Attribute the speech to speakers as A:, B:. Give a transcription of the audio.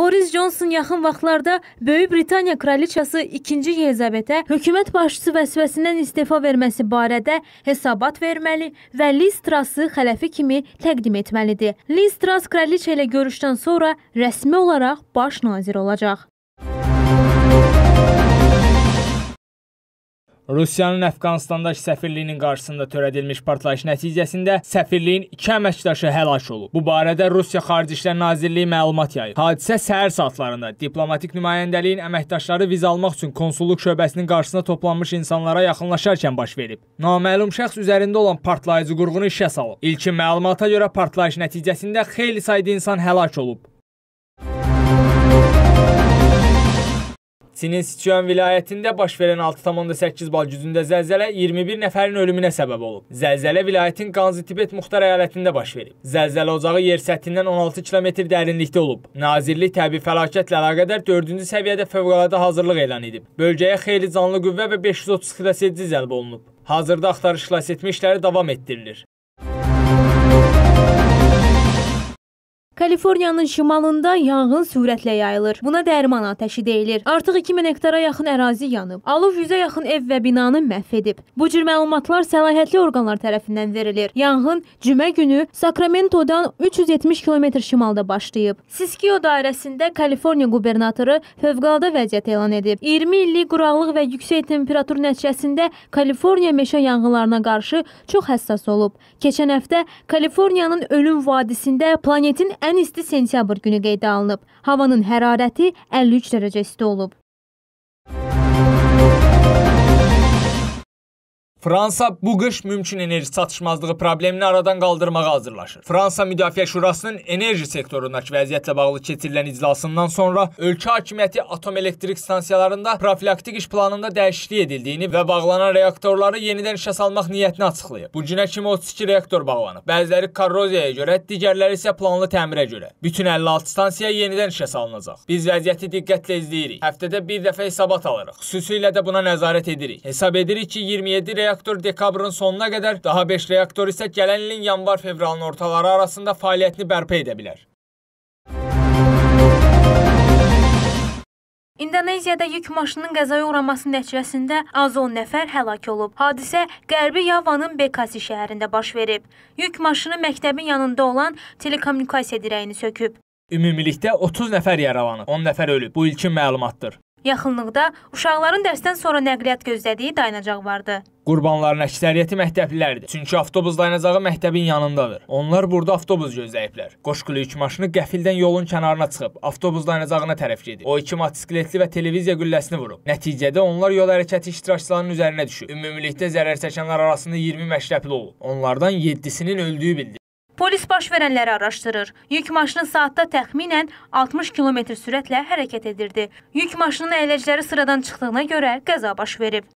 A: Boris Johnson yaxın vaxtlarda Böyük Britaniya kraliçası 2-ci Yelizabetə hökumət başçısı vəsvəsindən istefa verməsi barədə hesabat verməli və Liz Truss-ı xələfi kimi təqdim etməlidir. Liz Truss kraliçə ilə görüşdən sonra rəsmi olaraq baş nazir olacaq.
B: Rusiyanın Əfqanistandakı səfirliyinin qarşısında törədilmiş partlayış nəticəsində səfirliyin 2 əməkdaşı həlak olub. Bu barədə Rusiya Xarici İşlər Nazirliyi məlumat yayıb. Hadisə səhər saatlarında diplomatik nümayəndəliyin əməkdaşları viza almaq üçün konsulluq şöbəsinin qarşısına toplanmış insanlara yaxınlaşarkən baş verib. Naməlum şəxs üzərində olan partlayıcı qurğunu işə salıb. İlkin məlumata görə partlayış nəticəsində xeyli sayda insan həlak olub. Çinin Sichuan vilayətində baş verən 6,8 bal gücündə zəlzələ 21 nəfərin ölümünə səbəb olub. Zəlzələ vilayətin Qanzi Tibet Muxtar əyalətində baş verib. Zəlzələ ocağı yer səthindən 16 km dərinlikdə olub. Nazirlik təbii fəlakətlə əlaqədar 4-cü səviyyədə fövqəladə hazırlıq elan edib. Bölgəyə xeyli canlı qüvvə və 530 xilasedici cəlb olunub. Hazırda axtarış xilasetmə işləri davam etdirilir.
A: Kaliforniyanın şimalında yanğın sürətlə yayılır. Buna dərman atəşi deyilir. Artıq 2000 hektara yaxın ərazi yanıb. Alov 100-ə yaxın ev və binanı məhv edib. Bu cür məlumatlar səlahiyyətli orqanlar tərəfindən verilir. Yanğın cümə günü Sacramento-dan 370 km şimalda başlayıb. Siskiyо dairəsində Kaliforniya qubernatoru fövqəladə vəziyyət elan edib. 20 illik quraqlıq və yüksək temperatur nəticəsində Kaliforniya meşə yanğınlarına qarşı çox həssas olub. Keçən həftə Kaliforniyanın Ölüm Vadisində planetin ən Ən isti sentyabr günü qeydə alınıb. Havanın hərarəti 53 dərəcə isti olub.
B: Fransa bu qış mümkün enerji çatışmazlığı problemini aradan qaldırmağa hazırlaşır. Fransa Müdafiə Şurasının enerji sektorundakı vəziyyətlə bağlı keçirilən iclasından sonra ölkə hakimiyyəti atom elektrik stansiyalarında profilaktik iş planında dəyişiklik edildiyini və bağlanan reaktorları yenidən işə salmaq niyyətini açıqlayıb. Bu günə kimi 32 reaktor bağlanıb. Bəziləri korroziyaya görə, digərləri isə planlı təmirə görə. Bütün 56 stansiya yenidən işə salınacaq. Biz vəziyyəti diqqətlə izləyirik. Həftədə bir dəfə hesabat alırıq. Xüsusilə də buna nəzarət edirik. Hesab edirik ki, 27 reaktor reaktor dekabrın sonuna qədər, daha 5 reaktor isə gələn ilin yanvar-fevralın ortaları arasında fəaliyyətini bərpa edə bilər.
A: İndoneziyada yük maşınının qəzaya uğraması nəticəsində az 10 nəfər həlak olub. Hadisə Qərbi Yavanın Bekasi şəhərində baş verib. Yük maşını məktəbin yanında olan telekommunikasiya dirəyini söküb.
B: Ümumilikdə 30 nəfər yaralanıb, 10 nəfər ölüb. Bu ilkin məlumatdır.
A: Yaxınlıqda uşaqların dərsdən sonra nəqliyyat gözlədiyi dayanacaq vardı.
B: Qurbanların əksəriyyəti məktəblilərdir. Çünki avtobus dayanacağı məktəbin yanındadır. Onlar burada avtobus gözləyiblər. Qoşqulu yük maşını qəfildən yolun kənarına çıxıb avtobus dayanacağına tərəf gedir. O iki motosikletli və televiziya gülləsini vurub. Nəticədə onlar yol hərəkəti iştirakçılarının üzərinə düşüb. Ümumilikdə zərər çəkənlər arasında 20 məşrəbli olub. Onlardan 7-sinin öldüyü bildirilib.
A: Polis baş verənləri araşdırır. Yük maşını saatda təxminən 60 km sürətlə hərəkət edirdi. Yük maşının əyləcləri sıradan çıxdığına görə qəza baş verib.